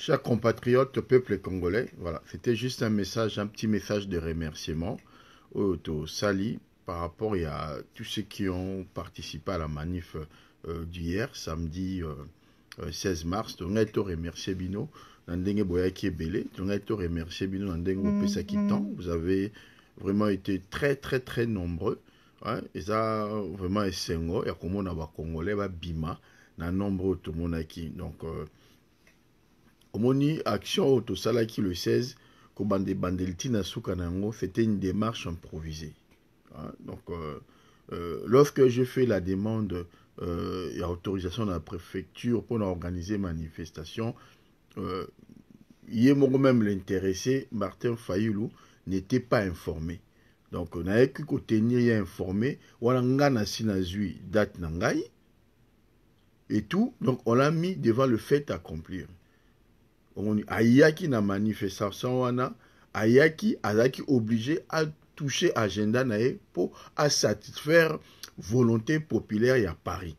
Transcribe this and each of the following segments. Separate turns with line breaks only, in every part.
Chers compatriotes, peuple congolais, voilà, c'était juste un message, un petit message de remerciement au, Sali par rapport à tous ceux qui ont participé à la manif euh, d'hier, samedi 16 euh, euh, mars. Donc, remercier Bino, Nandenge Boyaki et Belé. Donc, on remercier Bino, Nandenge Pesakitan. Mm-hmm. Vous avez vraiment été très, très, très nombreux. Hein? Et ça, vraiment, mot, et comme on a Congolais, bah, Bima, un nombre tout monde qui. Donc, omoni action oyo tosalaki le 16 kobandebandela ntina suka c'était une démarche improvisée hein, donc euh, euh, lorsque j'ai fait la demande euh, et l'autorisation de la préfecture pour organiser manifestation euh, même l'intéressé martin Fayoulou, n'était pas informé donc on on kotenir ye informé On na si nazwi date n'angai. et tout donc on l'a mis devant le fait accomplir ayaki na manifestation wana ayaki azalaki oblige atouche agenda na ye mpo asatisfaire volonté populaire ya paris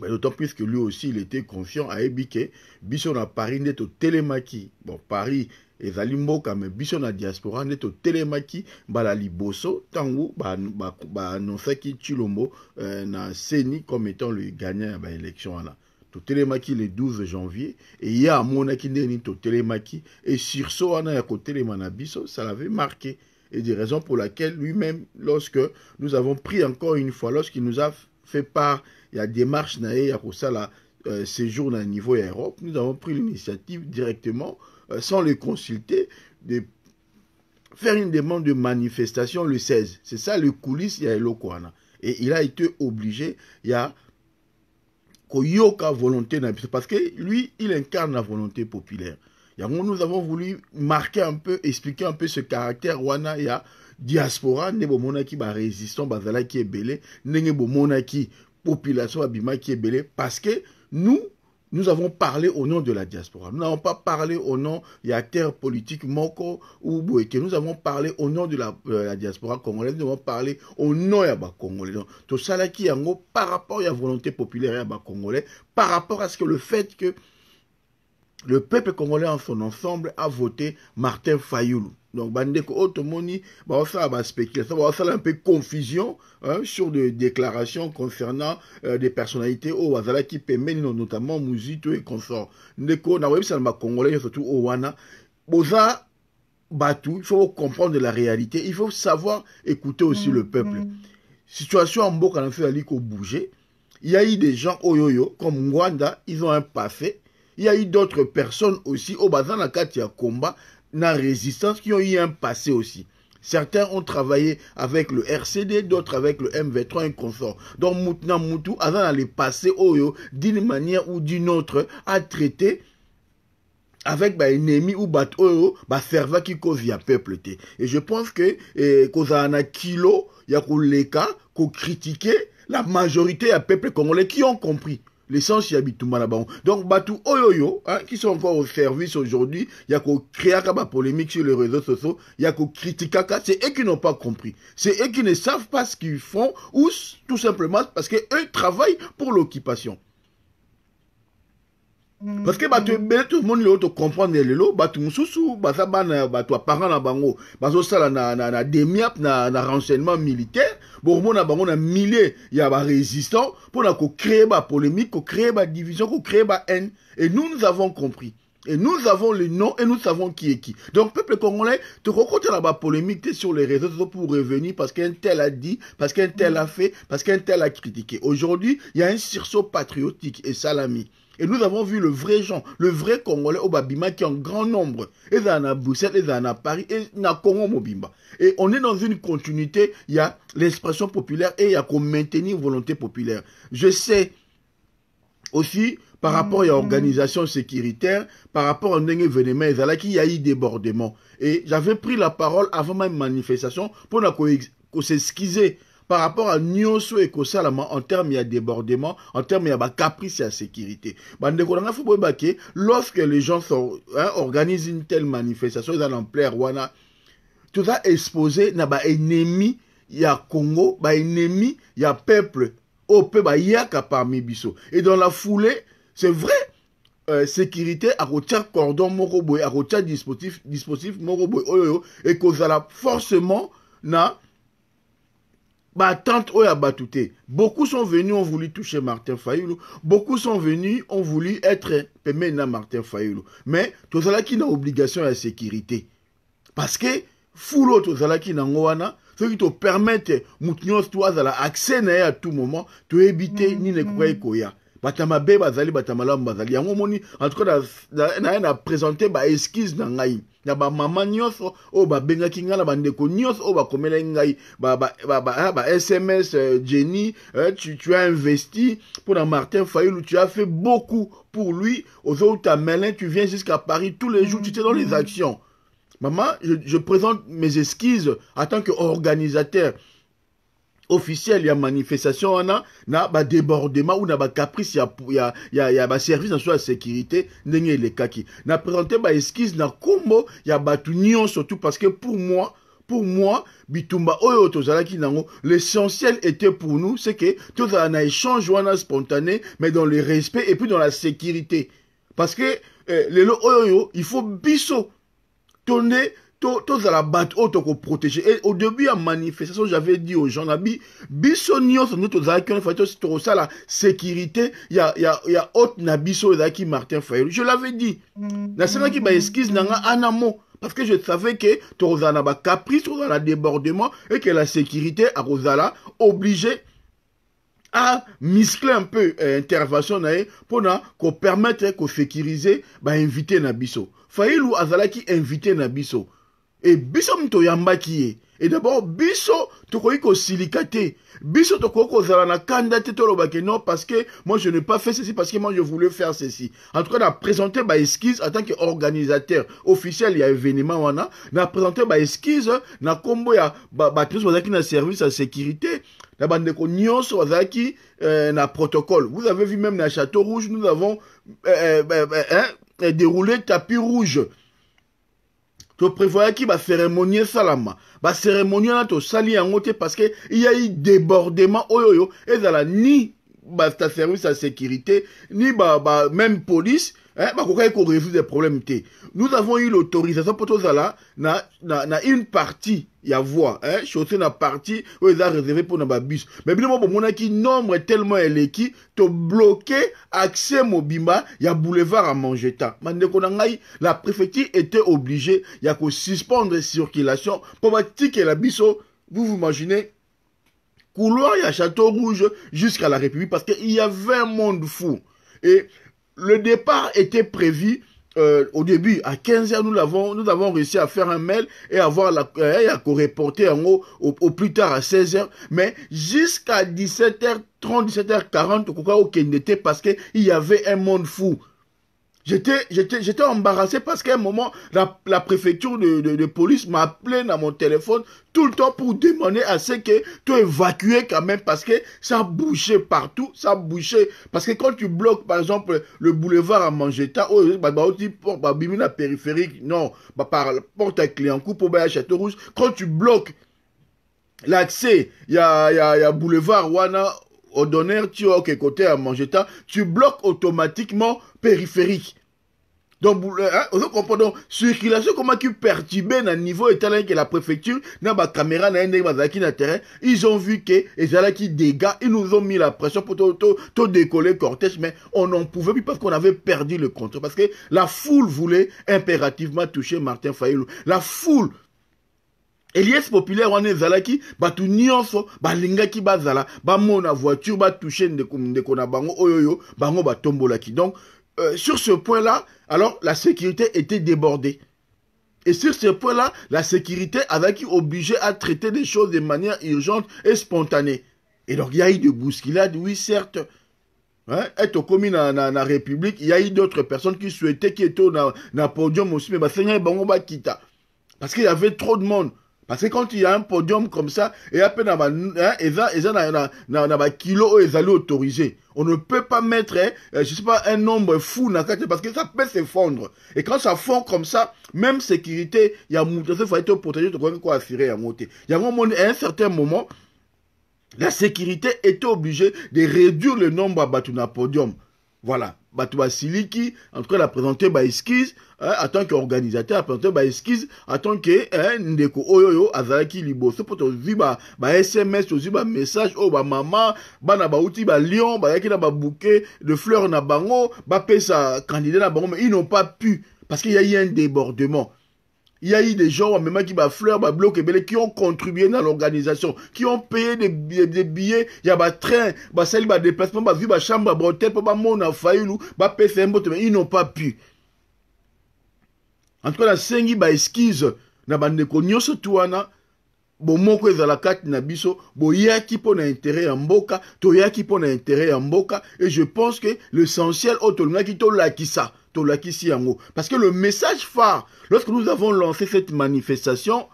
mais d'autant plus que lui aussi il était confiant ayebi ke biso na paris nde totelemaki bon paris ezali mboka me biso na diaspora nde totelemaki mbala liboso ntango baannonsaki ba, ba, ba, ba, ba, ba, ba, ba, ba, tshilombo euh, na seni comme étant le gagnant ya baélection wana le 12 janvier et et il y nini totelemaki et sursaut il ya a un biso ça l'avait marqué et des raisons pour laquelle lui-même lorsque nous avons pris encore une fois lorsqu'il nous a fait part il y a démarche na ye ya ça la euh, séjour d'un niveau Europe nous avons pris l'initiative directement euh, sans le consulter de faire une demande de manifestation le 16 c'est ça le coulisses ya a et il a été obligé il y a koyoka volonté parce que lui il incarne la volonté populaire nous avons voulu marquer un peu expliquer un peu ce caractère wana ya diaspora ba bomonaki barésistant bazalaki ebele ndenge bomonaki population sont ebele parce que nous nous avons parlé au nom de la diaspora. Nous n'avons pas parlé au nom terre politique Moko ou que Nous avons parlé au nom de euh, la, diaspora congolaise. Nous avons parlé au nom de congolais. Donc, tout ça là qui par rapport à la volonté populaire à congolais, par rapport à ce que le fait que le peuple congolais en son ensemble a voté Martin Fayoulou. Donc, bandeko otomoni, bah, ça a spéculer, ça un peu confusion hein, sur des déclarations concernant euh, des personnalités au Wazala qui permettent notamment Mouzito et consorts. Ndeko, a webi congolais, surtout au boza batou, il faut comprendre la réalité, il faut savoir écouter aussi le peuple. Mm-hmm. Situation en c'est-à-dire qu'on bouger. Il y a eu des gens, oyoyo, oh, comme Mwanda, ils ont un passé il y a eu d'autres personnes aussi au la Katia Combat, dans résistance, qui ont eu un passé aussi. Certains ont travaillé avec le RCD, d'autres avec le MV3 et consort. Donc, Moutna Moutou, avant les passer, Oyo, d'une manière ou d'une autre, à traiter avec bah, ennemi ou bat Oyo, bah, serva qui cause la peuple. Et je pense que, eh, cause kilo, y a les cas, qu'on la majorité des peuple congolais qui ont compris l'essence y habitent tout malabon. donc batou oyoyo oh, hein, qui sont encore au service aujourd'hui ya créer ba polémique sur les réseaux sociaux ya critiquer c'est eux qui n'ont pas compris c'est eux qui ne savent pas ce qu'ils font ou tout simplement parce que eux travaillent pour l'occupation parce que tu le tout monde lelo tocomprendre les bato mosusu baza les parents aparent na bango là na, na, na demiap na, na renseignement militaire bokomona bango na bah polémique pour créer bah division pour créer bah haine et nous nous avons compris et nous avons le nom et nous savons qui est qui. Donc, peuple congolais, tu rencontres là-bas polémique sur les réseaux pour revenir parce qu'un tel a dit, parce qu'un tel a fait, parce qu'un tel a critiqué. Aujourd'hui, il y a un sursaut patriotique et ça salami. Et nous avons vu le vrai Jean, le vrai Congolais Obabima qui est en grand nombre. Et Paris, et na Congo Mobimba. Et on est dans une continuité, il y a l'expression populaire et il y a qu'on maintenir volonté populaire. Je sais aussi, par rapport à l'organisation sécuritaire, par rapport à un il y a eu débordement. Et j'avais pris la parole avant ma manifestation pour s'excuser par rapport à nyonso Kosalama en termes de débordement en termes bah, caprice et de sécurité bah, lorsque les gens sont, hein, organisent une telle manifestation ont plein, tout tout est exposé na bah, ennemi ya congo y ya peuple y a qu'à parmi biso et dans la foulée c'est vrai euh, sécurité akotia cordon moko a dispositif dispositif oh, oh, oh, et boye oyo la forcément na bah, tante, oya batouté. Beaucoup sont venus, ont voulu toucher Martin Fayoulou. Beaucoup sont venus, ont voulu être pemena Martin Fayoulou. Mais tout cela qui n'a obligation à la sécurité. Parce que foulo tout cela qui n'a ce qui te permet mutnyos toi, à l'accès à tout moment, tu éviter mm, ni ne koya. Mm, bato ya mabe bazali bato ya malamu bazali yango omoni antuka naye na présente baeskise na ngai na bamama nyonso oyo babengaki ngai na bandeko nyonso oyo bakomelaki ngai SMS ah, euh, jenny euh, tu, tu as investi mpona martin failu tu as fait beaucoup pour lui autres malin tu viens jusqu'à paris tous les jours tu t'es dans les mm-hmm. actions maman je, je présente mes esquisses en tant organisateur officiel a manifestation wana na débordement ou na caprice ya, ya, ya, a service service en soi sécurité ndenge y na présente excuse na y ya bato nyonso surtout parce que pour moi pour moi bitumba oyo tozalaki nango l'essentiel était pour nous c'est que tout ça na échange wana spontané mais dans le respect et puis dans la sécurité parce que eh, lelo oyo il faut biso tourner la bat auto oh, ko protéger. Et au début à manifestation j'avais dit aux gens na nous aux nyonso nde fait, wana ça, la sécurité ya, y a autre na biso martin Faillou. je l'avais dit nasengaki esquise na nga ana parce que je savais que un na bacaprice caprice un débordement et que la sécurité Rosala obligé à miscler un peu euh, pour na sécuriser, inviter Nabiso. kosécuriser inviter na biso Azala azalaki invité Nabiso. Et biso to yamba ye Et dabord biso tokoki kosilika silicate. biso tokoki kozala na kanda te bake non parce que moi je n'ai pas fait ceci parce que moi je voulais faire ceci en tout cas na ma excuse en tant que organisateur officiel ya événement wana na ma baeskise na combo ya bato wazaki na service à sécurité na ko nyonso wazaki, euh, na protocole vous avez vu même na château rouge nous avons euh, euh ben, ben, hein, déroulé tapis rouge tu bah, Salama. va bah, cérémonier va sali en baseremonie parce que il y a eu débordement oyo oh, oyo la ni bah, service à sécurité ni même police eh, bah, qu'on résout des problèmes. Nous avons eu l'autorisation pour tout ça là, na, na, na une partie, y a voix, hein, chaussée na partie, où ils ont réservé pour nos bus. Mais bien, moi on a qui nombre tellement qui te bloqué accès mobima, y a boulevard à Mangeta. la préfecture était obligée, y a qu'on suspendre circulation, pour que la bus. Oh. vous vous imaginez, couloir, y a Château Rouge, jusqu'à la République, parce qu'il y avait un monde fou. Et le départ était prévu euh, au début, à 15h, nous nous avons réussi à faire un mail et avoir la, euh, à reporter en haut au, plus tard à 16h, mais jusqu'à 17h30, 17h40, au n'était parce qu'il y avait un monde fou. J'étais, j'étais, embarrassé parce qu'à un moment, la, préfecture de, police m'a appelé dans mon téléphone tout le temps pour demander à ce que tu évacuer quand même parce que ça bouchait partout, ça bouchait. Parce que quand tu bloques, par exemple, le boulevard à Mangeta, oh, bah, bah, la oh, bah, périphérique, non, bah, par la porte à Cléancou pour bah, à Château Rouge, quand tu bloques l'accès, il y a, y, y a boulevard Wana, au donner tu as quelque côté à manger tu bloques automatiquement périphérique. Donc, euh, hein, vous comprenez, circulation, comment qui perturbe le niveau étalé que la préfecture, n'a pas caméra, n'a un terrain, ils ont vu que, ils allaient qui dégâts, ils nous ont mis la pression pour tout, tout, décoller cortège, mais on n'en pouvait plus parce qu'on avait perdu le contrôle, parce que la foule voulait impérativement toucher Martin Fayoulou. La foule eliese populaire wana ezalaki bato nyonso ki bazala mona voiture batouche ndeko, ndeko na bango oyo oyo tombola ki donc euh, sur ce point là alors la sécurité était débordée Et sur ce point-là, la sécurité avait été obligée à traiter des choses de manière urgente et spontanée. Et donc, il y a eu des bousculades, oui, certes. Hein, être commis na, na République, il y a eu d'autres personnes qui souhaitaient qu'ils étaient dans le podium aussi, mais bah, Seigneur, bah, on va quitter. Parce qu'il y avait trop de monde. Parce que quand il y a un podium comme ça, et à peine, a hein, kilo oh, et autorisé. On ne peut pas mettre, hein, euh, je sais pas, un nombre fou dans parce que ça peut s'effondrer. Et quand ça fond comme ça, même sécurité, il y a il faut être protégé, de quoi assurer à monter. Il y a un certain moment, la sécurité était obligée de réduire le nombre à le podium. Voilà. Batoua Siliki, en tout cas, la présenté par esquisse, Hein, en tant qu'organisateur apporter ba esquisse en tant que hein, ndeko oyoyo azalaki liboso mpo tozwi bah, bah, bah, oh, ba sms tozwi bamessage oyo mama bana bauti ba bayaki na bouquet de fleurs na bango bapesa candidat na bango mais ils n'ont pas pu parce qu'il y a eu un débordement il y a eu des gens, même qui bah, fleurs, bah, bloqué, mais qui ont contribué dans l'organisation, qui ont payé des, billets, des billets, il y a des train, des déplacements, bah, déplacement, bah, vue, bah, chambre, bah, hôtel, des na bah, failli, bah, PC, mais ils n'ont pas pu en tout cas nasengi baeskise na bandeko nyonso tu wana bomoko ezala kati na biso boyaki mpo na intere ya mboka toyaki mpo na intere ya mboka et je pense que l'essentiel oyo oh, tolingaki tolakisa tolakisi yango parce que le message phare lorsque nous avons lancé cette manifestation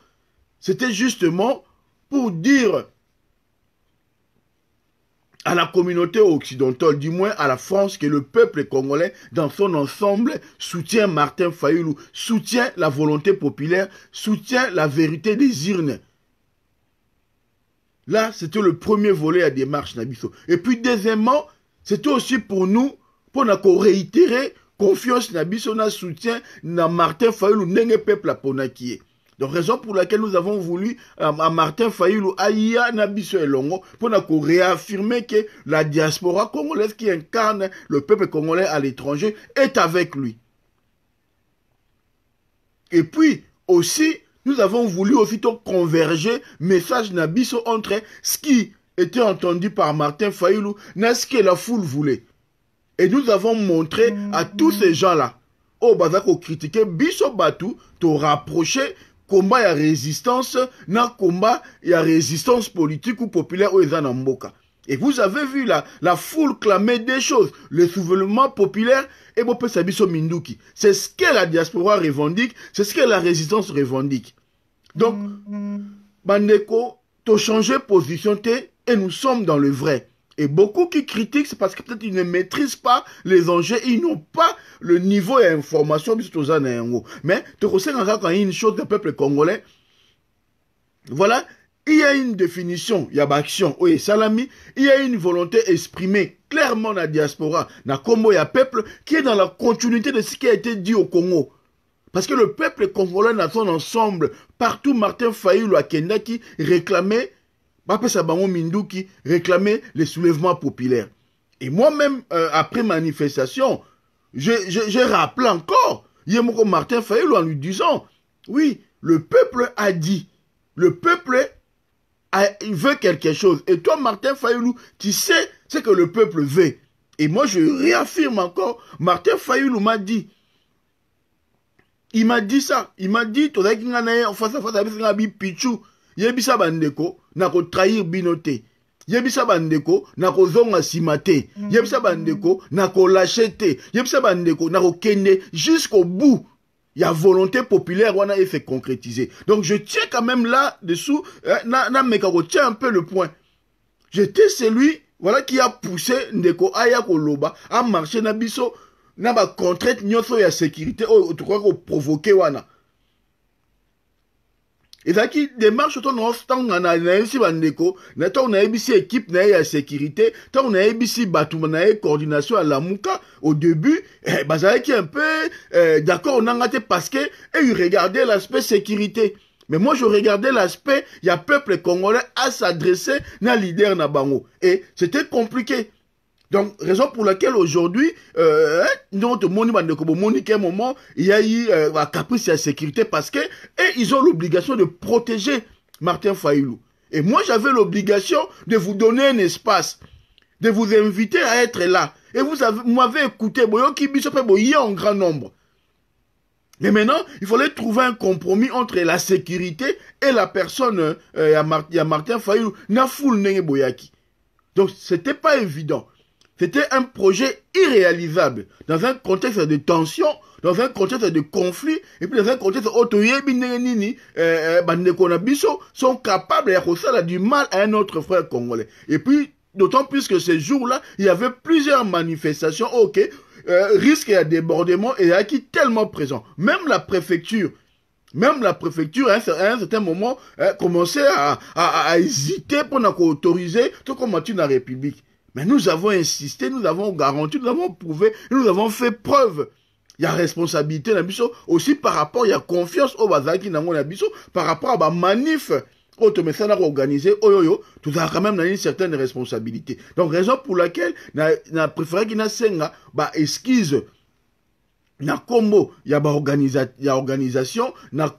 c'était justement pour dire à la communauté occidentale, du moins à la France, que le peuple congolais dans son ensemble soutient Martin Fayoulou, soutient la volonté populaire, soutient la vérité des urnes. Là, c'était le premier volet à démarche Nabiso. Et puis, deuxièmement, c'était aussi pour nous, pour nous réitérer confiance Nabiso, soutien dans Martin Fayoulou, n'est peuple à donc, raison pour laquelle nous avons voulu, euh, à Martin Fayoulou, Aïa Nabiso longo pour réaffirmer que la diaspora congolaise qui incarne le peuple congolais à l'étranger est avec lui. Et puis, aussi, nous avons voulu aussi converger message Nabiso entre ce qui était entendu par Martin Fayoulou, n'est ce que la foule voulait. Et nous avons montré à mm-hmm. tous ces gens-là, Au oh, bazako critiquer Biso Batou te rapprocher Combat et résistance na y et résistance politique ou populaire ou eza et vous avez vu la, la foule clamer des choses le soulèvement populaire et eh, au minduki c'est ce que la diaspora revendique c'est ce que la résistance revendique donc mm-hmm. bandeko changé changer position et nous sommes dans le vrai et beaucoup qui critiquent, c'est parce que peut-être ils ne maîtrisent pas les enjeux, ils n'ont pas le niveau et information du Mais tu quand il y a une chose du peuple congolais, voilà, il y a une définition, il y a action, oui, salami, il y a une volonté exprimée clairement dans la diaspora, dans le Congo, il y a peuple qui est dans la continuité de ce qui a été dit au Congo. Parce que le peuple congolais dans son ensemble, partout Martin Fayou Akenda qui réclamait Bapesa Mindu qui réclamait les soulèvements populaires. Et moi-même, euh, après manifestation, j'ai rappelle encore Yemoko Martin Fayoulou en lui disant Oui, le peuple a dit, le peuple veut quelque chose. Et toi, Martin Fayoulou, tu sais ce que le peuple veut. Et moi, je réaffirme encore Martin Fayoulou m'a dit il m'a dit ça. Il m'a dit, face à face avec Pichou yebisa bandeko na kotrahir bino yebisa bandeko na kozonga zonga simate mm. yebisa bandeko na kolashe yebisa bandeko na kene jusqu'au bout ya volonté populaire wana a fait concrétiser donc je tiens quand même là dessous euh, na, na meka tiens un peu le point j'étais celui voilà qui a poussé ndeko aya koloba marcher na biso na contrainte nyoso ya sécurité oyo tokoki provoquer wana et ça qui démarche autant ntango nayebisi bandeko a nayebisi équipe na ye ya sécurité a nayebisi bato na de coordination à la mouka au début eh, a été un peu eh, d'accord a te parce que eh, regardait l'aspect sécurité mais moi je regardais l'aspect y il a peuple congolais à s'adresser na leader na bango et c'était compliqué donc, raison pour laquelle aujourd'hui, euh, hein, notre moment, il y a eu euh, un caprice à la sécurité parce que, ils ont l'obligation de protéger Martin Fayoulou. Et moi, j'avais l'obligation de vous donner un espace, de vous inviter à être là. Et vous m'avez écouté, il y a un grand nombre. Mais maintenant, il fallait trouver un compromis entre la sécurité et la personne, à euh, Martin Fayou, na boyaki. Donc, c'était pas évident. C'était un projet irréalisable dans un contexte de tension, dans un contexte de conflit, et puis dans un contexte où nini, euh, euh, bah, sont capables de faire du mal à un autre frère congolais. Et puis, d'autant plus que ces jours-là, il y avait plusieurs manifestations, ok, euh, risque à débordement, et qui tellement présent. Même la préfecture, même la préfecture, à un, certain moment, commençait à, hésiter pour autoriser tout comme dans la République. Mais nous avons insisté, nous avons garanti, nous avons prouvé, nous avons fait preuve. Il y a responsabilité dans aussi par rapport, il y a confiance au bazaki dans biso par rapport à la manif. Au oh, Tomesana organisé, oh, tout a quand même une certaine responsabilité. Donc, raison pour laquelle, je préfère qu'il y ait une esquise, na bah, y a ba organisa organisation na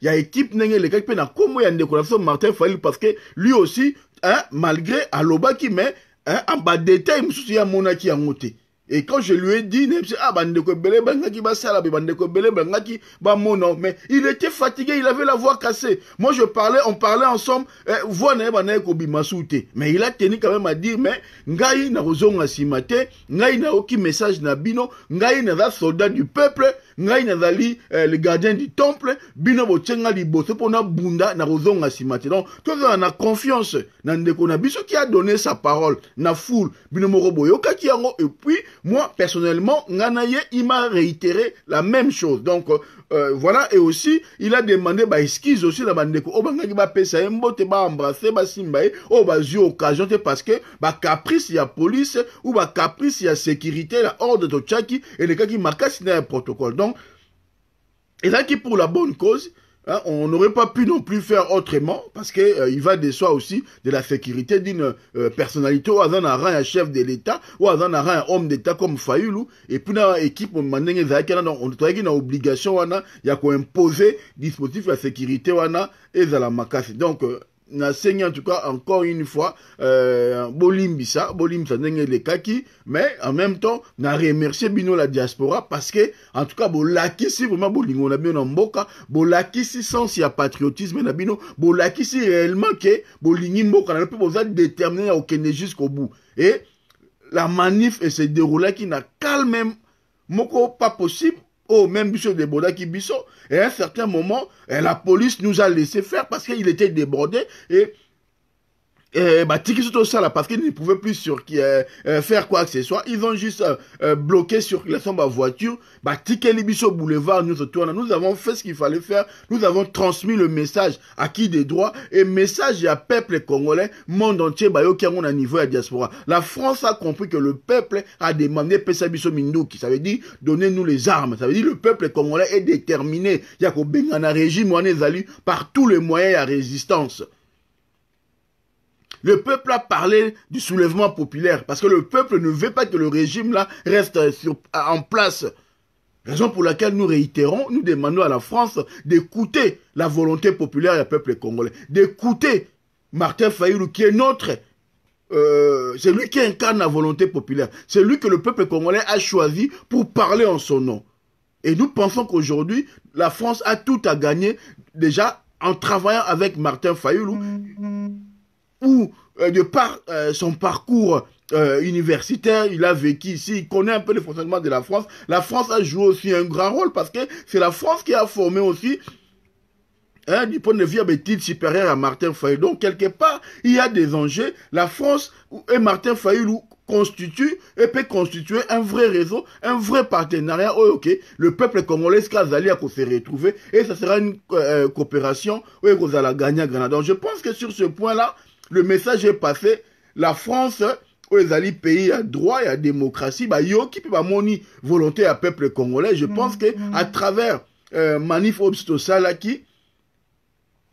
y ya équipe Il y quelques na combo ya déclaration martin fail parce que lui aussi hein, malgré qui met, eh, ah, badetail mosusu ye amonaki yango te Et quand je lui ai dit, ah, mon mais il était fatigué, il avait la voix cassée. Moi, je parlais, on parlait ensemble, eh, voix Mais il a tenu quand même à dire, mais, ngai na si simate, ngai na oki message na bino, ngai na soldat du peuple, ngai na za eh, le gardien du temple, bino bochenga li bosse na bunda na rozonga simate. Donc, tout ça, on a confiance, na ndeko na biso qui a donné sa parole, na foule, bino moro yoka qui yango, et puis, moi, personnellement, Nganaye, il m'a réitéré la même chose. Donc, euh, euh, voilà, et aussi, il a demandé, bah, excuse aussi la bande Oh, bah, ba pesa, embo, eh, te ba embrasser, eh, ba simbaï eh. oh, bah, j'ai occasion, parce que, bah, caprice, il y a police, ou bah, caprice, il y a sécurité, la ordre de Tchaki, et les gars qui marquent, c'est un protocole. Donc, et là, qui pour la bonne cause, Hein, on n'aurait pas pu non plus faire autrement parce qu'il euh, va de soi aussi de la sécurité d'une euh, personnalité ou un a un chef de l'État ou un un homme d'État comme Fayulu et puis dans équipe on a une na on y une obligation wana a qu'on imposer dispositif de sécurité wana ezala makasi donc euh, n'enseigne en tout cas encore une fois euh, Bolimbisa, Bolimbisa les kaki, mais en même temps n'a remercié bino la diaspora parce que en tout cas bolakisi vraiment bolingo na bino mboka bolakisi sens a patriotisme na bino bolakisi réellement que bolingi mboka na pe za déterminé ya kené jusqu'au bout et la manif et se déroulait qui n'a calme moko pas possible Oh, même des de qui Bissot. Et à un certain moment, eh, la police nous a laissé faire parce qu'il était débordé et et eh, bah Tiki là, parce qu'ils ne pouvaient plus sur qui euh, euh, faire quoi que ce soit ils ont juste euh, euh bloqué sur la somme à voiture bah Tiki Libiso boulevard nous retournons. nous avons fait ce qu'il fallait faire nous avons transmis le message à qui des droits et message à peuple congolais monde entier bah yo on a niveau à diaspora la France a compris que le peuple a demandé Pesabiso Mindouki ça veut dire donnez-nous les armes ça veut dire le peuple congolais est déterminé il y a qu'au régime on est allé par tous les moyens à résistance le peuple a parlé du soulèvement populaire parce que le peuple ne veut pas que le régime là reste euh, euh, en place. Raison pour laquelle nous réitérons, nous demandons à la France d'écouter la volonté populaire du peuple congolais, d'écouter Martin Fayoulou qui est notre euh, c'est lui qui incarne la volonté populaire. C'est lui que le peuple congolais a choisi pour parler en son nom. Et nous pensons qu'aujourd'hui, la France a tout à gagner déjà en travaillant avec Martin Fayoulou, ou euh, de par euh, son parcours euh, universitaire, il a vécu ici, il connaît un peu le fonctionnement de la France. La France a joué aussi un grand rôle parce que c'est la France qui a formé aussi hein, du point de vue supérieur à Martin Fayoulou. Donc, quelque part, il y a des enjeux. La France et Martin Fayoulou constituent et peut constituer un vrai réseau, un vrai partenariat. Oh, ok, le peuple congolais, Kazali, a se retrouver et ça sera une coopération. Oui, à à Donc, Je pense que sur ce point-là, le message est passé. La France, où ils allaient pays à droit et à démocratie il y a bah, moni volonté à peuple congolais je pense que mhm. à travers euh, manif Obstosalaki,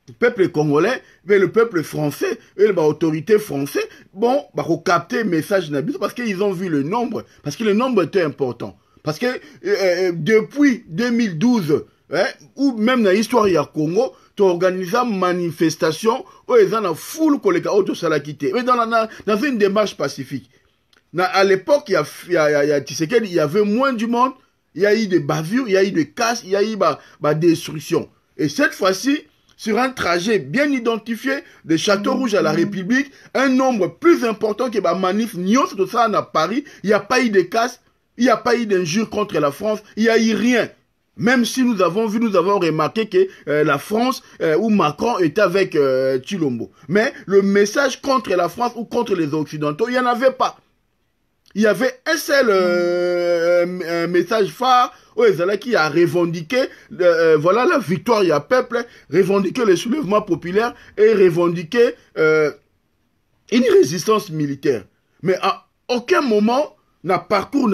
le peuple congolais le peuple français et les bah, française françaises, bon bah le message nabiso parce qu'ils ont vu le nombre parce que le nombre était important parce que euh, euh, depuis 2012 ou même na histoire a Congo tu une manifestation foule eza les fule koleka oyo tosalaki quitter. mais dans la, dans une démarche pacifique à l'époque il y avait moins du monde il y a eu des bavures il y a eu des casses il y a eu bah, bah, destruction et cette fois-ci sur un trajet bien identifié de Château Rouge à la République, un nombre plus important que bah, Manif tout ça à Paris, il n'y a pas eu de casse, il n'y a pas eu d'injures contre la France, il n'y a eu rien. Même si nous avons vu, nous avons remarqué que euh, la France euh, ou Macron est avec euh, Chilombo. Mais le message contre la France ou contre les Occidentaux, il n'y en avait pas. Il y avait un seul message phare où qui a revendiqué voilà, la victoire à peuple, revendiqué le soulèvement populaire et revendiqué une résistance militaire. Mais à aucun moment, parcours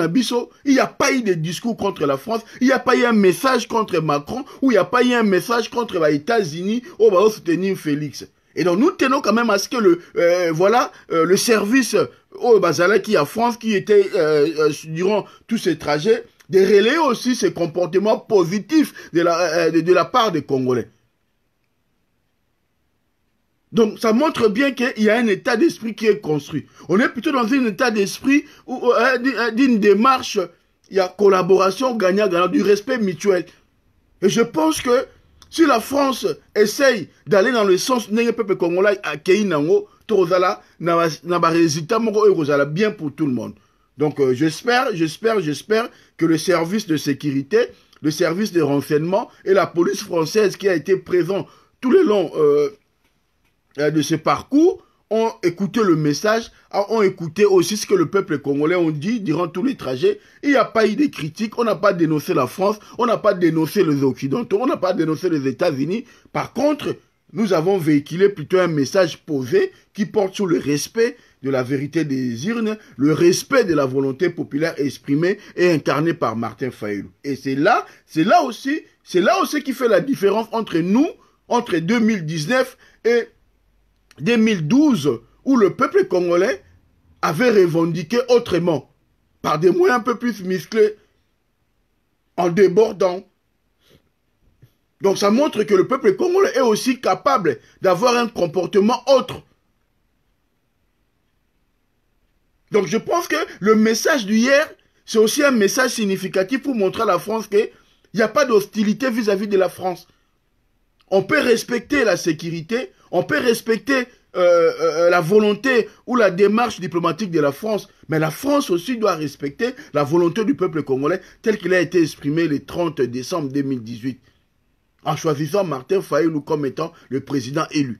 il n'y a pas eu de discours contre la France, il n'y a pas eu un message contre Macron, ou il n'y a pas eu un message contre les États-Unis, on oh, va bah, oh, soutenir Félix. Et donc nous tenons quand même à ce que le euh, voilà euh, le service au oh, Bazalaki qui à France qui était euh, durant tous ces trajets de aussi ces comportements positifs de la part des Congolais. Donc ça montre bien qu'il y a un état d'esprit qui est construit. On est plutôt dans un état d'esprit ou euh, euh, d'une démarche, il y a collaboration, gagnant-gagnant, du respect mutuel. Et je pense que si la France essaye d'aller dans le sens congolais bien pour tout le monde. Donc euh, j'espère, j'espère, j'espère que le service de sécurité, le service de renseignement et la police française qui a été présent tout le long euh, de ce parcours ont écouté le message, ont écouté aussi ce que le peuple congolais ont dit durant tous les trajets. Il n'y a pas eu de critiques, on n'a pas dénoncé la France, on n'a pas dénoncé les Occidentaux, on n'a pas dénoncé les États-Unis. Par contre, nous avons véhiculé plutôt un message posé qui porte sur le respect de la vérité des urnes, le respect de la volonté populaire exprimée et incarnée par Martin Fayoulou. Et c'est là, c'est là aussi, c'est là aussi qui fait la différence entre nous, entre 2019 et 2012 où le peuple congolais avait revendiqué autrement, par des moyens un peu plus musclés, en débordant. Donc ça montre que le peuple congolais est aussi capable d'avoir un comportement autre. Donc je pense que le message d'hier, c'est aussi un message significatif pour montrer à la France qu'il n'y a pas d'hostilité vis-à-vis de la France on peut respecter la sécurité, on peut respecter euh, euh, la volonté ou la démarche diplomatique de la France, mais la France aussi doit respecter la volonté du peuple congolais telle qu'il a été exprimée le 30 décembre 2018, en choisissant Martin Fayoulou comme étant le président élu.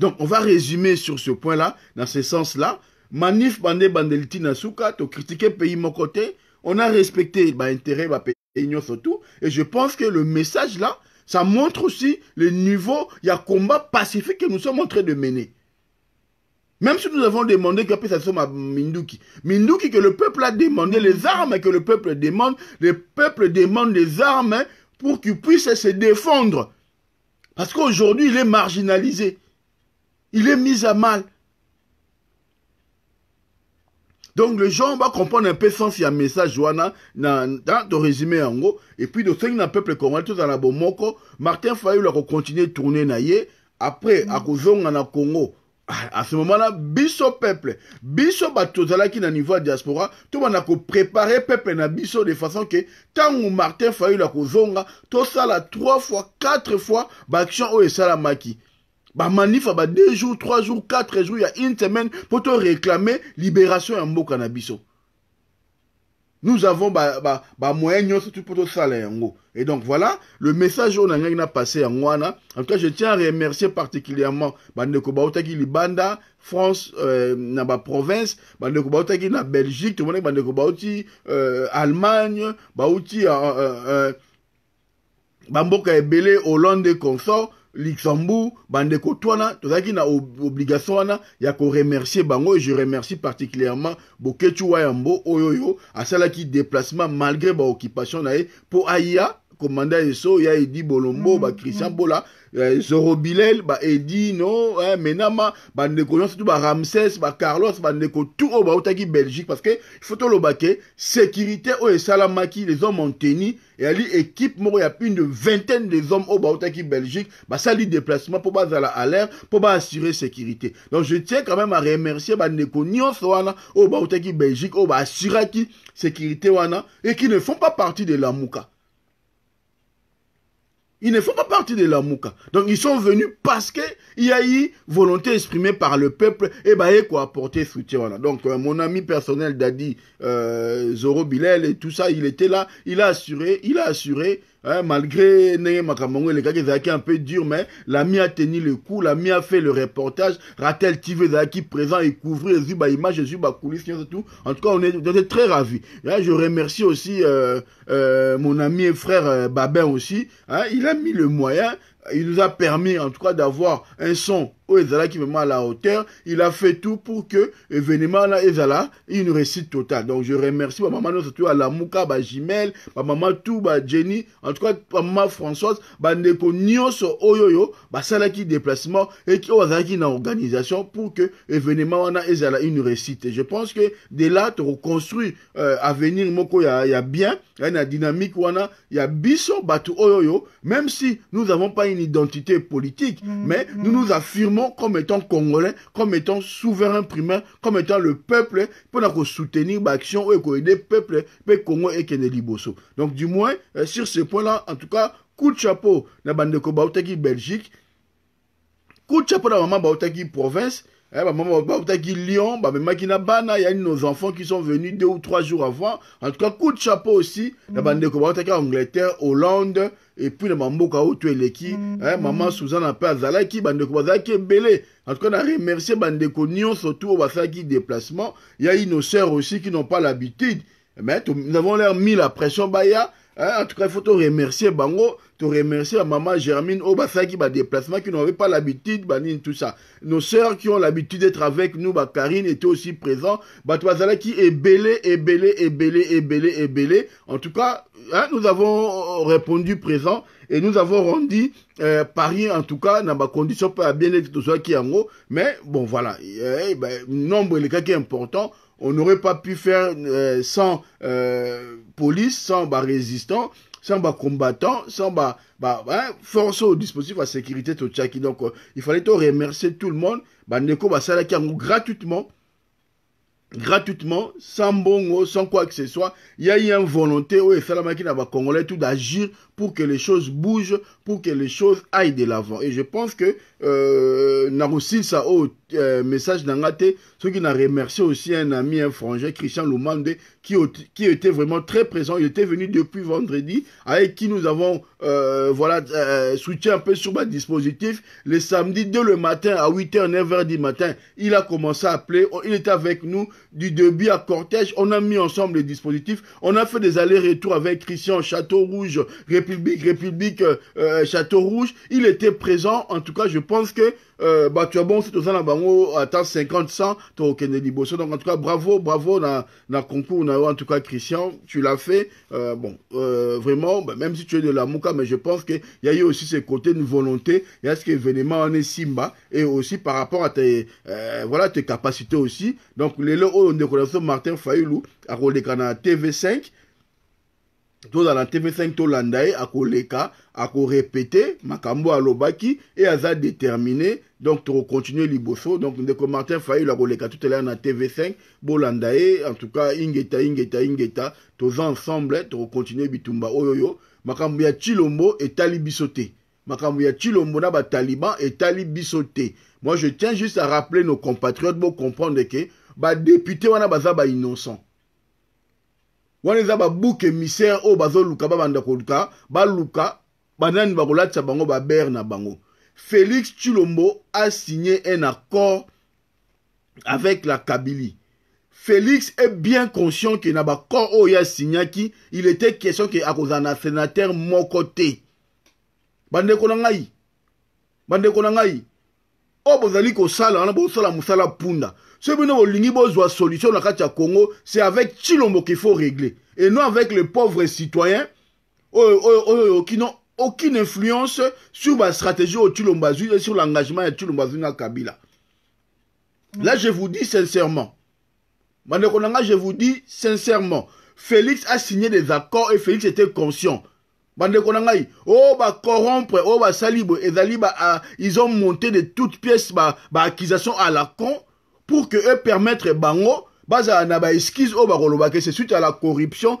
Donc, on va résumer sur ce point-là, dans ce sens-là. Manif bandé bandeliti nasuka, to critiquer pays mon côté, on a respecté l'intérêt bah, bah pays et je pense que le message là, ça montre aussi le niveau, il y a combat pacifique que nous sommes en train de mener. Même si nous avons demandé que ça soit à Mindouki. Mindouki que le peuple a demandé, les mm-hmm. armes que le peuple demande, le peuple demande des armes pour qu'il puisse se défendre. Parce qu'aujourd'hui, il est marginalisé. Il est mis à mal donc les gens vont comprendre un peu sens a message Joana dans le résumé gros. et puis de ce na peuple congolais tout la bomoko Martin Fayou a continuer tourner na ye après à kozonga na Congo à ce moment-là, biso peuple, biso batozala qui na niveau diaspora, tout on a ko préparer peuple na biso de façon que tant où Martin Fayulu a kozonga, tout ça la trois fois, quatre fois, baction bah, o oh, sala salamaki. Bah manif à bah deux jours, trois jours, quatre jours, il y a une semaine pour te réclamer libération en Mbo Cannabiso. Nous avons bah, bah, bah moyen surtout pour ça Et donc voilà, le message on a passé à Mwana. En tout cas, je tiens à remercier particulièrement bah ndeko bautaki libanda France euh, na province, bah ndeko qui na Belgique, tout le monde bah ndeko bauti euh, Allemagne, à euh, euh, euh, bamboka ebele Hollande et consort luxembourg bandeko tout ça qui na obligation il ya remercier bango et je remercie particulièrement boketu wayambo à celle qui déplacement malgré l'occupation. Pour Aïa, pour aya commandant eso ya bolombo mm, Christian mm. Bola, euh, Zoro Bilel, bah, Eddy, non, hein, Menama, bah, bah, Ramsès, bah, Carlos, bah, tout, au bah, Belgique, parce que, il faut tout le sécurité, oh, Salamaki, les hommes ont tenu, et ali équipe, moi, il y a de vingtaine des hommes, au oh, bah, Belgique, bah, ça, lui, déplacement, pour, bah, à l'air, pour, bah, assurer sécurité. Donc, je tiens quand même à remercier, bah, gens Nyon, Soana, oh, bah, Belgique, oh, bah, Assuraki, sécurité, Wana, et qui ne font pas partie de la Mouka. Ils ne font pas partie de la Mouka. Donc ils sont venus parce qu'il y a eu volonté exprimée par le peuple et bah a quoi apporter soutien Donc euh, mon ami personnel Dadi euh, Zoro Bilel et tout ça, il était là, il a assuré, il a assuré Hein, malgré les gars qui un peu dur, mais l'ami a tenu le coup, l'ami a fait le reportage. Ratel TV qui présent et couvrir Zuba image, Zuba coulisses, tout. En tout cas, on est, très ravis. Hein, je remercie aussi euh, euh, mon ami et frère euh, Babin aussi. Hein, il a mis le moyen. Il nous a permis en tout cas d'avoir un son qui vraiment à la hauteur il a fait tout pour que événement là ait une réussite totale donc je remercie ma maman surtout à la Mouka, ba jimel ba maman tout bah, jenny en tout cas ma maman françoise bandeko nyonso oyo yo bah, Salaki déplacement et qui ozalaki oh, na organisation pour que événement wana ait une réussite et je pense que de là tu reconstruis euh, avenir moko ya, a bien a na dynamique wana ya biso bato oyo Oyoyo, même si nous n'avons pas une identité politique mm, mais mm. nous nous affirmons comme étant congolais, comme étant souverain primaire, comme étant le peuple, pour nous soutenir l'action et aider le peuple, le Congo et Liboso. Donc, du moins, euh, sur ce point-là, en tout cas, coup de chapeau, la bande de Kobautaki Belgique, coup de chapeau, la maman Bautaki province, eh, bah, maman, bah, Lyon, bah, mais il y a nos enfants qui sont venus deux ou trois jours avant. En tout cas, coup de chapeau aussi, la bande de Angleterre, Hollande, et puis epuis na bamboka maman toeleki mama suzana mpe azalaki bandeko bazalaki belé en tout cas on remercié bande bandeko nyonso surtout oyo basaki déplacement nos sœurs aussi qui n'ont pas l'habitude mais nous avons l'air mis la pression baya Hein, en tout cas, il faut te remercier, Bango, te remercier à maman Germine, oh, au bah, ça qui va bah, déplacement, qui n'avait pas l'habitude, Banine, tout ça. Nos sœurs qui ont l'habitude d'être avec nous, bah, Karine était aussi présent, bah, Zala qui est belé, et belé, et belé, et belé, et belé. En tout cas, hein, nous avons répondu présent et nous avons rendu euh, Paris en tout cas dans ma condition pas bien être tout ça qui en gros mais bon voilà le eh, eh, ben, nombre les cas qui est important on n'aurait pas pu faire euh, sans euh, police, sans bah, résistants, sans combattant combattants, sans bah, bah hein, force au dispositif de sécurité Tchaki. Donc, euh, il fallait remercier tout le monde. Bah, Neko, ça gratuitement gratuitement, sans bongo, sans quoi que ce soit. Il y a eu une volonté et Salamaki Congolais tout d'agir pour que les choses bougent, pour que les choses aillent de l'avant. Et je pense que euh, Naroussil ça au euh, message d'Angate, ce qui n'a remercié aussi un ami, un frangin, Christian Lumande, qui, qui était vraiment très présent. Il était venu depuis vendredi, avec qui nous avons euh, voilà euh, soutien un peu sur ma dispositif. Le samedi, dès le matin, à 8h, 9h du matin, il a commencé à appeler. Il était avec nous du début à cortège, on a mis ensemble les dispositifs, on a fait des allers-retours avec Christian Château Rouge, République, République, euh, euh, Château Rouge. Il était présent, en tout cas, je pense que euh, bah, tu as bon, c'est tout ça, bango ata 50 100 tu aucun liboso donc en tout cas bravo bravo dans le concours en tout cas christian tu l'as fait euh, bon euh, vraiment bah, même si tu es de la mouka mais je pense qu'il y a eu aussi ce côté de volonté il y a ce événement en est simba et aussi par rapport à tes voilà tes capacités aussi donc les on ndeko na Martin martin à akoleka na tv5 la TV5, TV5, te 25 tolanda ye akoleka répéter, makambo alobaki à aza déterminé donc li liboso donc ndeko martin à l'heure dans la tv5 Bolandaï, en tout cas ingeta ingeta ingeta tous ensemble continue bitumba oyoyo makambo ya chilombo et Talibisote. makambo ya chilombo na taliban, etali et Talibisote. moi je tiens juste à rappeler nos compatriotes pour comprendre que ke député wana baza innocent wana eza babuke O oyo bazoluka babanda koluka baluka banani tcha bango ber na bango félix tshilombo a signé un accord avec la kabylie Felix est bien conscient que na bacor oyo asignaki il était question ke akozala sénateur moko côté. Bande na ngai bande ngai Oh vous allez on bozali kosala wana bozosala mosala punda. soki bino bolingi bozwa solution na kati ya congo c'est avec Tchilombo qu'il faut régler et non avec les pauvres citoyens qui n'ont aucune influence sur la stratégie au Tchilombo et sur l'engagement de Tchilombo dans kabila mm. là je vous dis sincèrement je vous dis sincèrement félix a signé des accords et félix était conscient bandeko ils ont monté de toutes pièces baaccusation à la con pour que eux permettre bango bazala oh, c'est suite à la corruption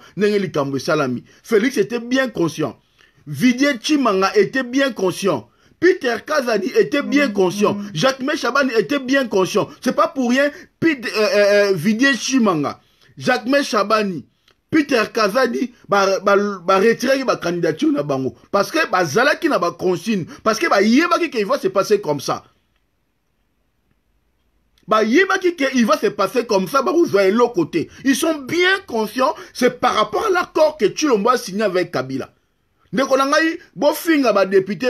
félix était bien conscient vidier chimanga était bien conscient Peter Kazadi était bien mm, conscient. Mm. Jacques Chaban était bien conscient. C'est pas pour rien. Vidé euh, euh, euh, Vidier Chimanga, Jacques Chabani, peter Kazadi, dit ba, ba, ba candidature na bango parce que Zalaki na consigne parce que bayebaki ke il va se passer comme ça bayebaki ke il va se passer comme ça Vous voyez l'autre côté. ils sont bien conscients c'est par rapport à l'accord que tshilombo signé avec kabila ndeko na ngai ba si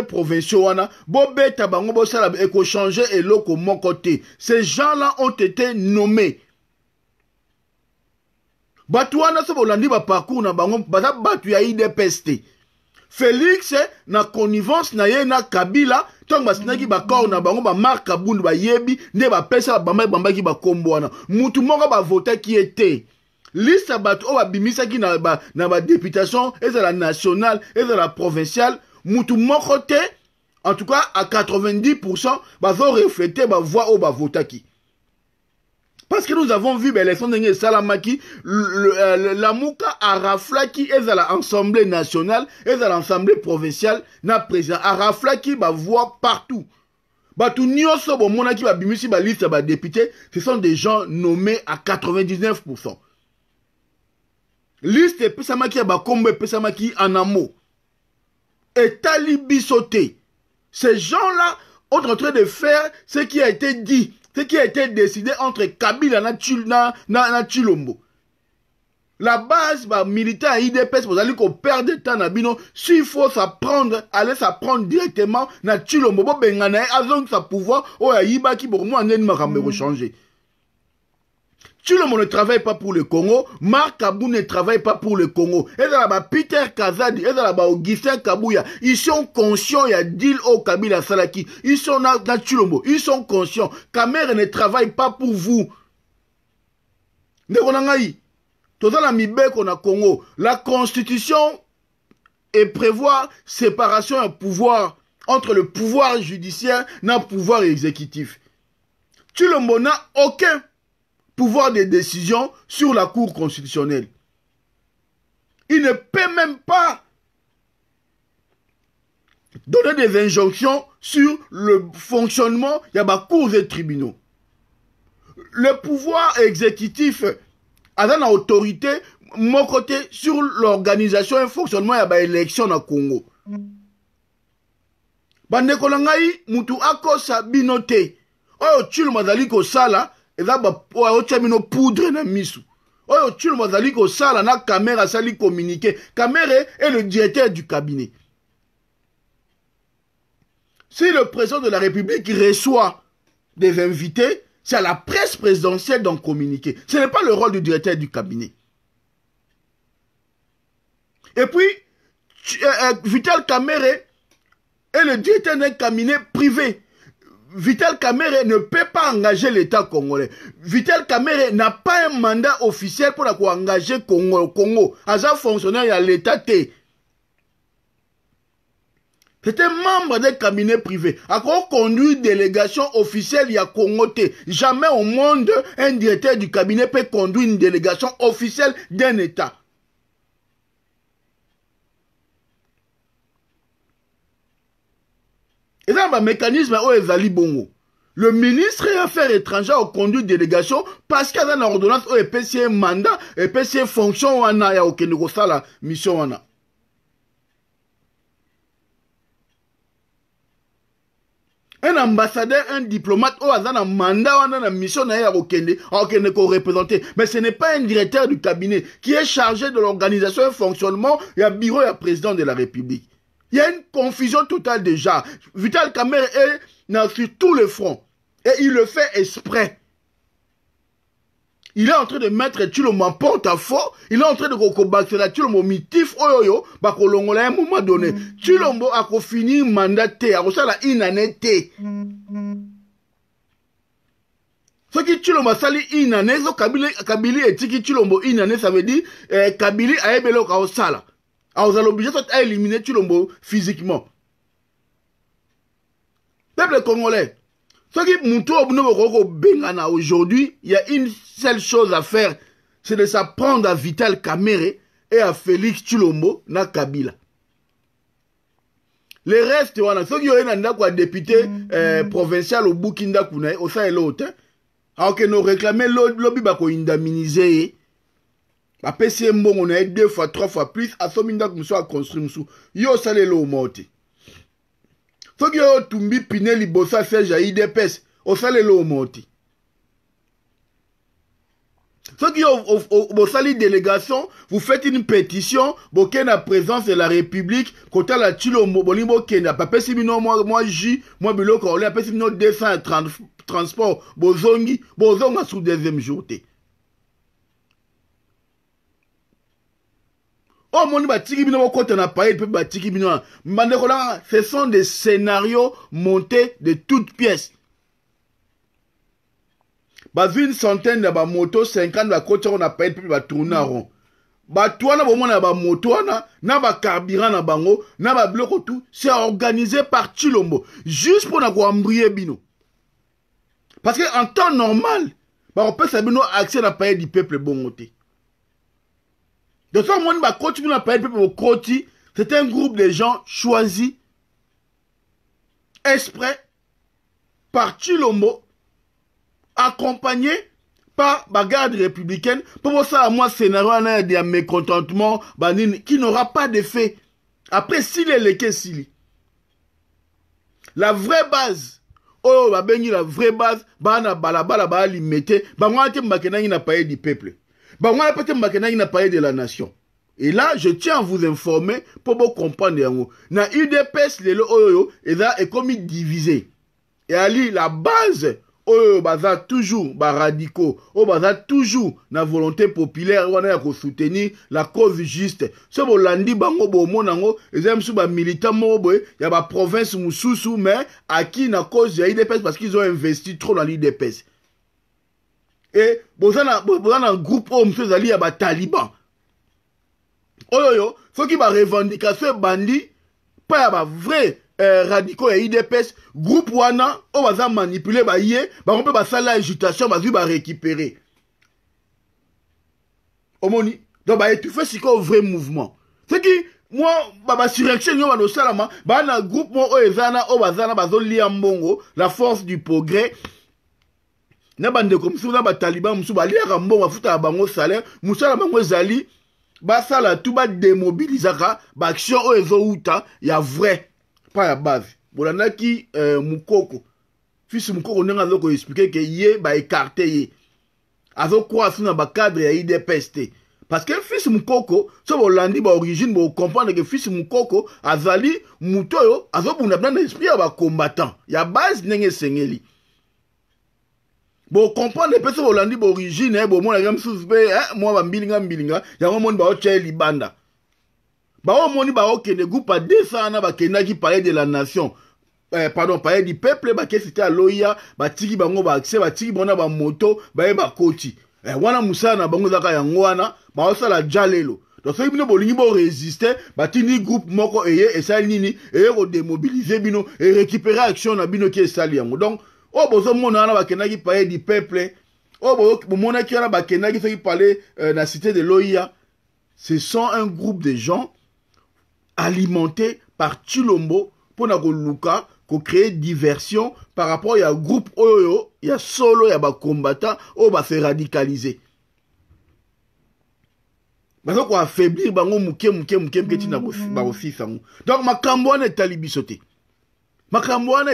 provinciaux wana député bango bosala ekochange au mon côté. ces gens là ont été nommés bato wana so bolandi baparcours na bango baza bato ya idps te félix eh, na connivence na ye na kabila ntango basinaki bakor na bango bamark kabundu bayebi nde bapesala bamba ebambaki bakombo wana mutu moko bavotaki ye te liste ya bato oyo babimisaki na, ba, na badeputation ezala national ezala provincial mutu moko te en tout cas à 90% bazo refléter bavoix oyo bavotaki Parce que nous avons vu, ben, les Salamaki, euh, la Mouka Araflaki, est à l'Assemblée nationale, et à l'Assemblée provinciale, na président. Araflaki, va voir partout. Batou Nyoso, qui va bimusi, bah, bah liste, bah, ce sont des gens nommés à 99%. Liste, et Pesamaki, bah, qui En amour Et talibisoté. Ces gens-là, ont en train de faire ce qui a été dit ce qui a été décidé entre Kabila na, na, na, na Chilombo. La base bah, militaire à IDPS, vous allez qu'on perd temps na bino. S'il faut s'apprendre, allez s'apprendre directement na Chilombo. Bon, ben, on a sa pouvoir, oh, a Iba qui pour moi, on a une hmm. changer. mon ne travaille pas pour le Congo, Marc Kabou ne travaille pas pour le Congo. Et là-bas, Peter Kazadi, et là-bas, Augustin Kabouya, ils sont conscients, il y a deal au Kabila Salaki, ils sont dans ils sont conscients. Kamer ne travaille pas pour vous. Ndekonangaï, toza la mibeko a Congo, la constitution prévoit séparation de pouvoir entre le pouvoir judiciaire et le pouvoir exécutif. Tshilombo n'a aucun pouvoir de décision sur la Cour constitutionnelle. Il ne peut même pas donner des injonctions sur le fonctionnement de la Cour des tribunaux. Le pouvoir exécutif a une mon côté sur l'organisation et le fonctionnement de l'élection élection Congo. mutu akosa eza baoyo oh, tu no poudre na miso au tulmo on a na ça lui communiqué kamere est le directeur du cabinet si le président de la république reçoit des invités c'est à la presse présidentielle d'en communiquer ce n'est pas le rôle du directeur du cabinet et puis euh, euh, Vital Kamere est le directeur d'un cabinet privé Vital Kamere ne peut pas engager l'État congolais. Vital Kamere n'a pas un mandat officiel pour engager Congo. Congo. Aza fonctionnaire à l'État T. un membre d'un cabinet privé. A conduit délégation officielle, il y a Congo Jamais au monde, un directeur du cabinet peut conduire une délégation officielle d'un État. a un mécanisme, c'est ezali bongo le ministre des affaires conduit des délégation parce y a une ordonnance y a un mandat il a une fonction il y a une mission un ambassadeur un diplomate y a un mandat wana na mission il ye a kokende akokende représenté. mais ce n'est pas un directeur du cabinet qui est chargé de l'organisation et fonctionnement du bureau et un président de la république il y a une confusion totale déjà. Vital Kamer est sur tous les fronts Et il le fait exprès. Il est en train de mettre Tuloma porte à faux. Il est en train de combattre la chilombo mitif oyoyo. Bakolongo à un moment donné. Mm. Tulombo a fini mandaté. A la Ce qui tulombo asali sali sali inanité. kabili et tulombo une inanité. ça veut dire eh, Kabili kabili ayebeli ka kaosala alors, ah, vous allez obliger à éliminer Chilombo physiquement. Peuple congolais, ce qui est aujourd'hui, il y a une seule chose à faire, c'est de s'apprendre à Vital Kamere et à Félix Chilombo na Kabila. Le reste, wana, ceux qui ont un député mhm. euh, provincial au Bukinda Bukindakounaï, au Sahel, alors que nous réclamons l'objet d'indemniser bapesi ye mbongo na ye deux fois trois fois plus asombi ndako mosusu aconstruit mosusu yo osala eloomo te soki oyo otumbi pine liboso asege ya idps osala eloomo te soki bosali délégation vous faites une pétition bokende na présence de la république kotala ti lo bolingi bokende bapesi bino mwa jus mwa biloko olia apesi bino 230 transport bozongi bozonga sur deuxième jour te Oh omoni batiki bino kota na payele pe batiki bino wana hein. bandeko ce sont des scénarios montés de toutes pièces bah, vu une centaine ba moto, 50 bakoti yango na payele mpe batourne aron bato ba bomona ba moto wana na carburant na bango na babiloko oh, tout, c'est organisé par chilombo juste pour na bino parce que en temps normal bah, on bakopesa bino accès na payele du peuple bon te de so amoni bakoti kuna payele mpe bokoti c'est un groupe de gens choisis exprès par chilombo accompagné par bagarde républicaine mpo bosala mwa scénario wana ya mécontentement banini qui n'aura pas d'effet après sili eleki esili la vraie base oyo oh, babengi la vraie base baa na balabala baalimete bango wana te bakendaki na paye du peuple Bah, on a peut-être na paye de la nation. Et là, je tiens à vous informer pour vous comprendre. Na UDPS, le Oyo, et là, est comme divisé. Et Ali, la base, Oyo, e bah, toujours, bah, radicaux, Oyo, oh, baza toujours, na volonté populaire, on a soutenir la cause juste. Ce bon lundi, bango, bon, monango, et aiment sous, bah, militant, il y a, bah, province, mais, à cause, de l'UDPS, parce qu'ils ont investi trop dans l'UDPS e boza na, boza na groupe oyo mosusu ezali yo bataliban qui oyo soki ce bandit pas ya bavrai vrai eh, radicaux et idps groupe wana oyo baza manipule on peut ba basala agitation bazwi barécupere omoni donc baétouffe sikoyo vrai mouvement qui moi soki ma basurrection nyonso banosalama baa na groupe moko oyo eza na oyo baza na bazolia mbongo la force du progrès na bandeko mosusu na bataliban mosusu baliaka mbongo bafutaka bango salaire mosala bango ezali basala tu bademobilizaka baaction oyo ezowuta ya vrai mpa ya base bolandaki euh, mokoko fisi mokoko ndenge azokoexplike ke ye baekarte ye azokwaa so na bacadre ya idps te parce que fisi mokoko so bolandi baorigine bocomprendre ke fisi mokoko azali moto oyo azobunda mpena na esprit ya bacombattant ya base ndenge esengeli bokomprendre mpenza bolandi borigine hein, bomonaka mosusu mpe mwa hein, bambilinga mbilinga yango ba baotyaye libanda baomoni baokende groupe ya bah, 200 wana bakendaki palais de la nation euh, pardon palais du peuple ba site ya loya batiki bango bah, bah, tiki bona bango moto ba baye bakoti eh, wana musa na bango ezaka ngwana wana baosala ja lelo donc soki bino résister boresiste batindi groupe moko eye esali nini eye démobiliser bino récupérer action na bino ke sali yango donc oyo oh, bozomona na bakenaki paye du peuple oyo oh, bomonaki wana bakendaki soki pale euh, na cité de loia ce sont un groupe de gens alimentés par tulombo luka ko créer diversion par rapport ya groupe oyo ya solo ya bacombattant oyo base radicalize baza affaiblir bango moke mukem moke moke ntina bakosisa mm. yango donc ma wana etali biso makambo wana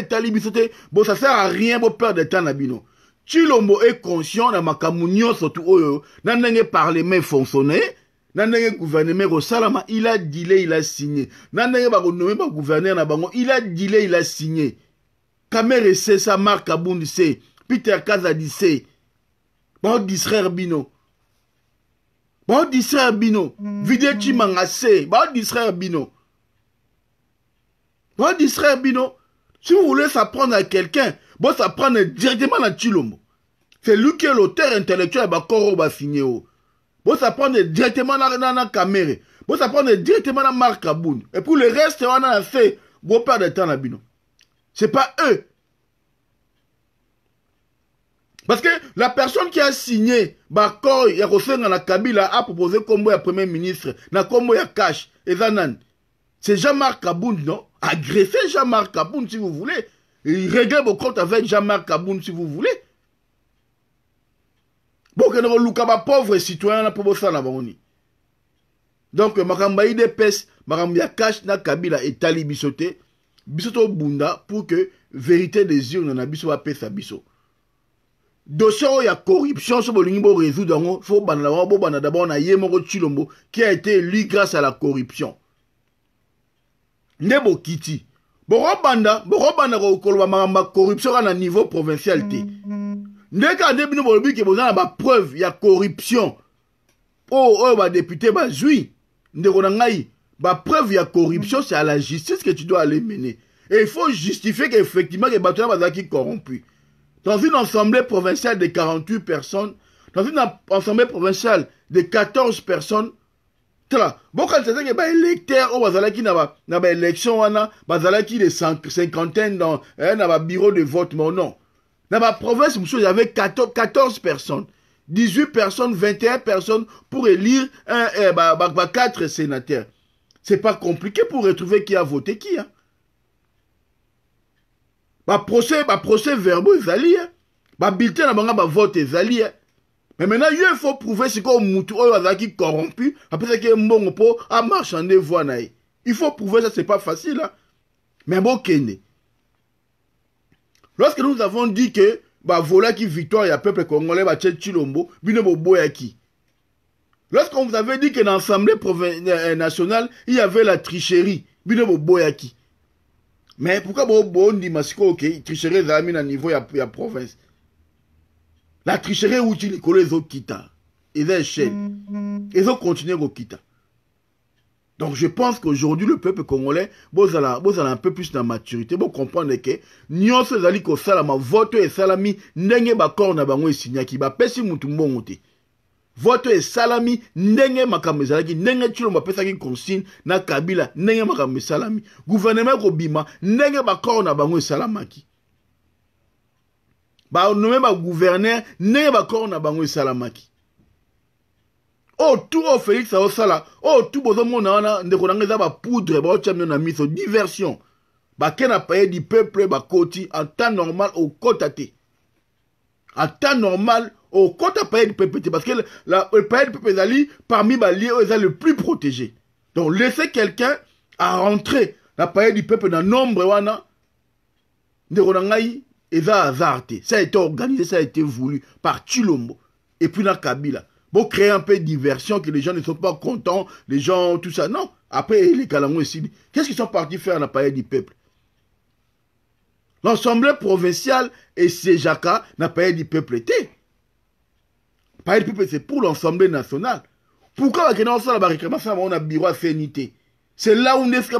Bon, ça sert à rien boperdre etat na bino chilombo est conscient na makambo nyonso tu oyo na ndenge parlement fonctionner. na ndenge gouvernement rosalama, il a dilé, il a signé na ndenge ba gouverneur na bango il a dile il a signé kamere ese sa marque abundi se peter kazadi Bon baodistraire bino Bon baodistraire bino vide chimanga Bon baodistraire bino Bon baodistraire bino si vous voulez s'apprendre à quelqu'un, vous s'apprendre directement à Tchilombo. C'est lui qui est l'auteur intellectuel de bah, Koro signé. Vous s'apprendre directement à la caméra. Vous s'apprendre directement à Marc Kaboun. Et pour le reste, on a fait, bon perdez de temps à Bino. C'est pas eux. Parce que la personne qui a signé, Bakor Yakosenga à Kabila a proposé comme premier ministre, na comme cash, et Zanan. C'est Jean-Marc Kaboun, non Agressez Jean-Marc Kaboun si vous voulez. Et réglez vos comptes avec Jean-Marc Kaboun si vous voulez. Bon, que nous pauvre citoyen là pour ça là Donc, Makamba il je Makamba cache na Kabila et Tali bisoté, bisoto bunda pour que vérité des urnes na biso paix sa biso. Dossier il y a corruption sur le niveau résoudre, faut banala, bon na on a yé chilombo qui a été élu grâce à la corruption nde bokiti bokobanda bokobanda koloba makambo ya corruption à un niveau provincial te nde kaka nde bino bolobi ke boza na bapreuve ya corruption oyo oyo badepute bazwi ndeko na ngai bapreuve ya corruption c'est à la justice que tu dois aller mener et il faut justifier qu'effectivement que bato wana bazalaki corrompu. dans une assemblée provinciale de 48 personnes dans une assemblée provinciale de 14 personnes tala bokanisa ba baélecteur o oh, bazalaki na baélection wana bazalaki de cinquantaine dans eh, na de vote mais non na province, il y avait 14, 14 personnes 18 personnes 21 personnes pour élire un, eh, ba, ba, 4 sénateurs c'est pas compliqué pour retrouver qui a voté qui hein? procès baprocès verbaux ezali hein? babulletin na bango mais maintenant il faut prouver ce qu'on a oyo est corrompu ça ye mbongo bon pour à marchander voie. il faut prouver ça c'est pas facile hein. mais mais kené. lorsque nous avons dit que bah, voilà qui victoire le peuple congolais bah, Tchilombo, chilombo bino lorsque lorsqu'on vous avait dit que dans l'assemblée euh, nationale il y avait la tricherie bino boboyaki mais pourquoi dit masiko que tricherie mis à niveau de la province la tricherie où tu les autres kita. Ils ont Ils ont continué au Donc je pense qu'aujourd'hui le peuple congolais, vous allez un peu plus dans la maturité, vous comprendre que nous sommes allés au salama, vote et salami, n'engue bakor na bango signaki, ba pesi mutumbo monte. Vote et salami, n'engue makamezalaki, n'engue tulo ma pesaki consigne, na kabila, n'engue salami. Gouvernement kobima, n'engue bakor na bango salamaki banome bagouverneur ndenge bakoro na bango esalamaki oh tu oyo félix oh tout bozo mona wana ndeko na ngai ba bapoudre baotya mino na miso diversion bake na paye du peuple bakoti temps normal au okota en temps normal au okota paye du peuple te parce que la paye du peuple ali parmi ba oyo les le plus protégé donc laisser quelqu'un à rentrer la paye du peuple dans nombre wana ndeko na ngai et Ça a été organisé, ça a été voulu par Chilombo. Et puis dans Kabila. Bon, créer un peu de diversion, que les gens ne sont pas contents, les gens, tout ça. Non. Après, les et ici, qu'est-ce qu'ils sont partis faire à la paille du peuple L'ensemble provinciale et Sejaka n'a pas du peuple été. du peuple, c'est pour l'Assemblée nationale. Pourquoi on a On a bureau c'est là où nest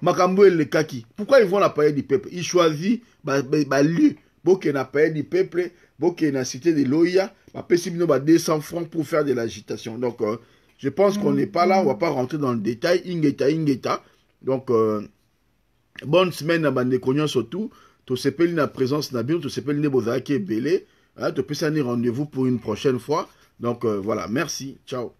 Makambo et le Kaki. Pourquoi ils vont la paille du peuple Ils choisissent le lieu. Boke na paille du peuple, Boké na cité de Loya, ma pessimino ba 200 francs pour faire de l'agitation. Donc, euh, je pense qu'on n'est pas là, on va pas rentrer dans le détail. Ingeta, ingeta. Donc, euh, bonne semaine à Bandekonion surtout. To sepeli na présence Nabil, to sepeli ne bozaki belé. Hein, to pesani rendez-vous pour une prochaine fois. Donc, euh, voilà, merci. Ciao.